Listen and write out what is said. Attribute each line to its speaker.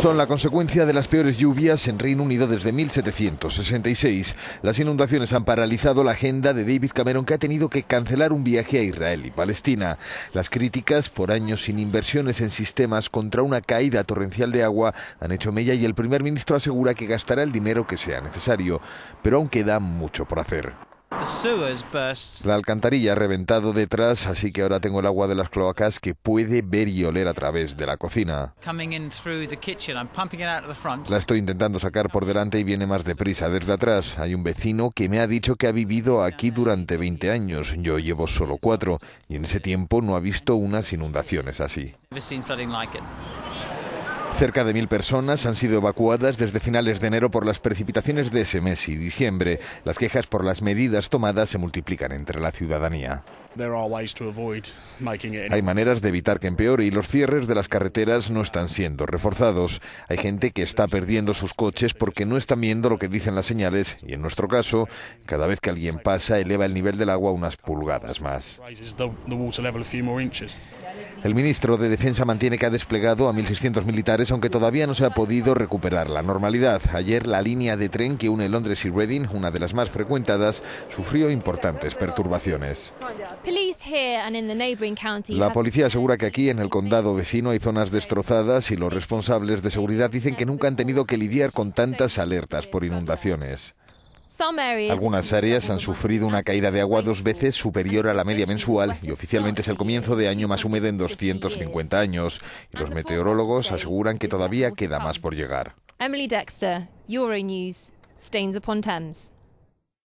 Speaker 1: son la consecuencia de las peores lluvias en Reino Unido desde 1766. Las inundaciones han paralizado la agenda de David Cameron que ha tenido que cancelar un viaje a Israel y Palestina. Las críticas por años sin inversiones en sistemas contra una caída torrencial de agua han hecho mella y el primer ministro asegura que gastará el dinero que sea necesario, pero aún queda mucho por hacer. La alcantarilla ha reventado detrás, así que ahora tengo el agua de las cloacas que puede ver y oler a través de la cocina. La estoy intentando sacar por delante y viene más deprisa desde atrás. Hay un vecino que me ha dicho que ha vivido aquí durante 20 años. Yo llevo solo cuatro y en ese tiempo no ha visto unas inundaciones así. Cerca de mil personas han sido evacuadas desde finales de enero por las precipitaciones de ese mes y diciembre. Las quejas por las medidas tomadas se multiplican entre la ciudadanía. Hay maneras de evitar que empeore y los cierres de las carreteras no están siendo reforzados. Hay gente que está perdiendo sus coches porque no están viendo lo que dicen las señales y en nuestro caso, cada vez que alguien pasa eleva el nivel del agua unas pulgadas más. El ministro de Defensa mantiene que ha desplegado a 1.600 militares, aunque todavía no se ha podido recuperar la normalidad. Ayer la línea de tren que une Londres y Reading, una de las más frecuentadas, sufrió importantes perturbaciones. La policía asegura que aquí, en el condado vecino, hay zonas destrozadas y los responsables de seguridad dicen que nunca han tenido que lidiar con tantas alertas por inundaciones. Algunas áreas han sufrido una caída de agua dos veces superior a la media mensual y oficialmente es el comienzo de año más húmedo en 250 años. Y los meteorólogos aseguran que todavía queda más por llegar. Emily Dexter, upon Thames.